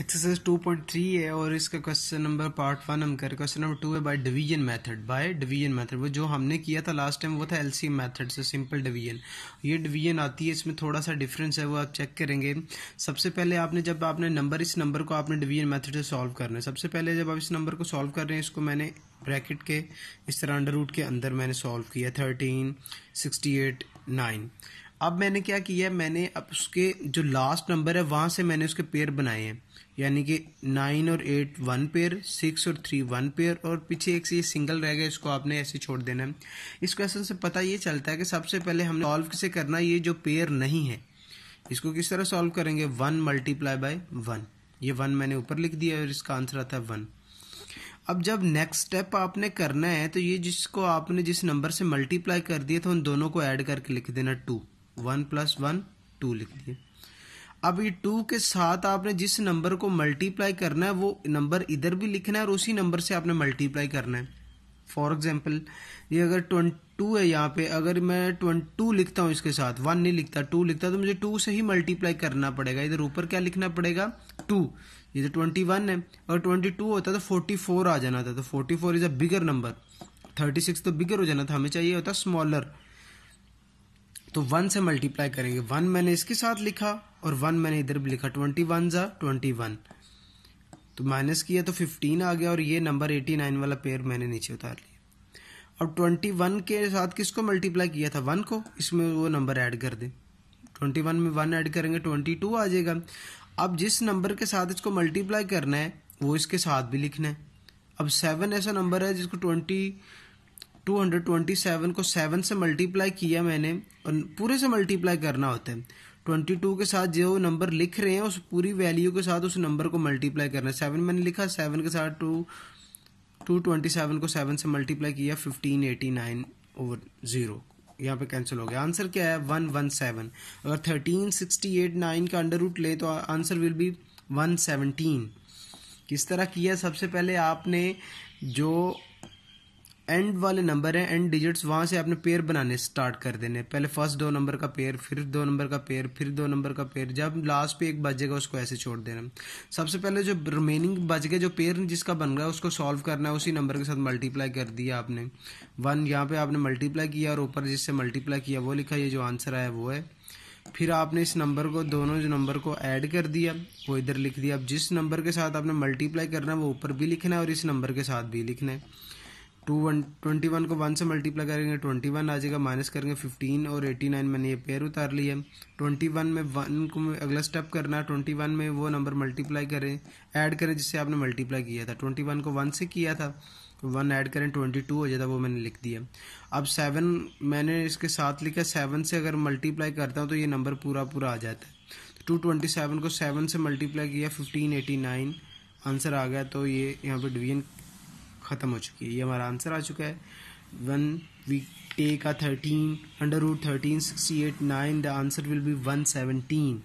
exercise 2.3 है और इसका क्वेश्चन नंबर पार्ट वन हम कर क्वेश्चन नंबर टू है by division method by division method वो जो हमने किया था लास्ट टाइम वो था एलसीएम मेथड से सिंपल डिवीजन ये डिवीजन आती है इसमें थोड़ा सा डिफरेंस है वो आप चेक करेंगे सबसे पहले आपने जब आपने नंबर इस नंबर को आपने डिवीजन मैथड से सॉल्व करना है सबसे पहले जब आप इस नंबर को सॉल्व कर रहे हैं इसको मैंने ब्रैकेट के इस तरह अंडर रूट के अंदर मैंने सॉल्व किया थर्टीन सिक्सटी एट नाइन अब मैंने क्या किया मैंने अब उसके जो लास्ट नंबर है वहां से मैंने उसके पेयर बनाए हैं यानी कि नाइन और एट वन पेयर सिक्स और थ्री वन पेयर और पीछे एक से ये सिंगल रह गया इसको आपने ऐसे छोड़ देना है इस क्वेश्चन से पता ये चलता है कि सबसे पहले हमने सॉल्व किसे करना ये जो पेयर नहीं है इसको किस तरह सॉल्व करेंगे वन मल्टीप्लाई बाय वन ये वन मैंने ऊपर लिख दिया और इसका आंसर आता है वन अब जब नेक्स्ट स्टेप आपने करना है तो ये जिसको आपने जिस नंबर से मल्टीप्लाई कर दिया था उन दोनों को ऐड करके लिख देना two one plus one two लिख दिए अब ये टू के साथ आपने जिस नंबर को मल्टीप्लाई करना है वो नंबर इधर भी लिखना है और उसी नंबर से आपने मल्टीप्लाई करना है फॉर एग्जाम्पल ये अगर ट्वेंटू है यहाँ पे अगर मैं टू लिखता हूँ इसके साथ वन नहीं लिखता टू लिखता तो मुझे टू से ही मल्टीप्लाई करना पड़ेगा इधर ऊपर क्या लिखना पड़ेगा टू ये तो ट्वेंटी वन है और ट्वेंटी टू होता तो फोर्टी फोर आ जाना था तो forty four is a bigger number thirty six तो बिगर हो जाना था हमें चाहिए होता स्मॉलर तो वन से मल्टीप्लाई करेंगे वन मैंने इसके साथ लिखा और वन मैंने इधर भी लिखा ट्वेंटी वन ज़ा ट्वेंटी वन तो माइनस किया तो फिफ्टीन आ गया और ये नंबर एटी नाइन वाला पेयर मैंने नीचे उतार लिया अब ट्वेंटी वन के साथ किसको मल्टीप्लाई किया था वन को इसमें वो नंबर ऐड कर दें ट्वेंटी वन में वन ऐड करेंगे ट्वेंटी टू आ जाएगा अब जिस नंबर के साथ इसको मल्टीप्लाई करना है वो इसके साथ भी लिखना है अब सेवन ऐसा नंबर है जिसको ट्वेंटी 227 को 7 से मल्टीप्लाई किया मैंने और पूरे से मल्टीप्लाई करना होता है 22 के साथ जो नंबर लिख रहे हैं उस पूरी वैल्यू के साथ उस नंबर को मल्टीप्लाई करना है सेवन मैंने लिखा सेवन के साथ टू टू ट्वेंटी सेवन को सेवन से मल्टीप्लाई किया fifteen eighty nine over zero यहाँ पे कैंसिल हो गया आंसर क्या है वन वन सेवन अगर थर्टीन सिक्सटी एट नाइन का अंडर रूट ले तो answer will be one seventeen किस तरह किया सबसे पहले आपने जो एंड वाले नंबर हैं एंड डिजिट्स वहां से आपने पेयर बनाने स्टार्ट कर देने पहले फर्स्ट दो नंबर का पेयर फिर दो नंबर का पेयर फिर दो नंबर का पेयर जब लास्ट पे एक बजेगा उसको ऐसे छोड़ देना सबसे पहले जो रिमेनिंग बच गए जो पेयर जिसका बन रहा है उसको सॉल्व करना है उसी नंबर के साथ मल्टीप्लाई कर दिया आपने वन यहाँ पे आपने मल्टीप्लाई किया और ऊपर जिससे मल्टीप्लाई किया वो लिखा ये जो आंसर आया वो है फिर आपने इस नंबर को दोनों जो नंबर को ऐड कर दिया वो इधर लिख दिया अब जिस नंबर के साथ आपने मल्टीप्लाई करना है वो ऊपर भी लिखना है और इस नंबर के साथ भी लिखना है टू वन ट्वेंटी वन को वन से मल्टीप्लाई करेंगे ट्वेंटी वन आ जाएगा माइनस करेंगे फिफ्टीन और एटी नाइन मैंने ये पेयर उतार ली है ट्वेंटी वन में वन को अगला स्टेप करना है ट्वेंटी वन में वो नंबर मल्टीप्लाई करें ऐड करें जिससे आपने मल्टीप्लाई किया था ट्वेंटी वन को वन से किया था वन ऐड करें ट्वेंटी टू हो जाता वो मैंने लिख दिया अब सेवन मैंने इसके साथ लिखा सेवन से अगर मल्टीप्लाई करता हूँ तो ये नंबर पूरा पूरा आ जाता है टू ट्वेंटी सेवन को सेवन से मल्टीप्लाई किया फिफ्टीन एटी नाइन आंसर आ गया तो ये यहाँ पर डिवीजन ख़त्म हो चुकी है ये हमारा आंसर आ चुका है one we take a thirteen under root thirteen sixty eight nine the answer will be one seventeen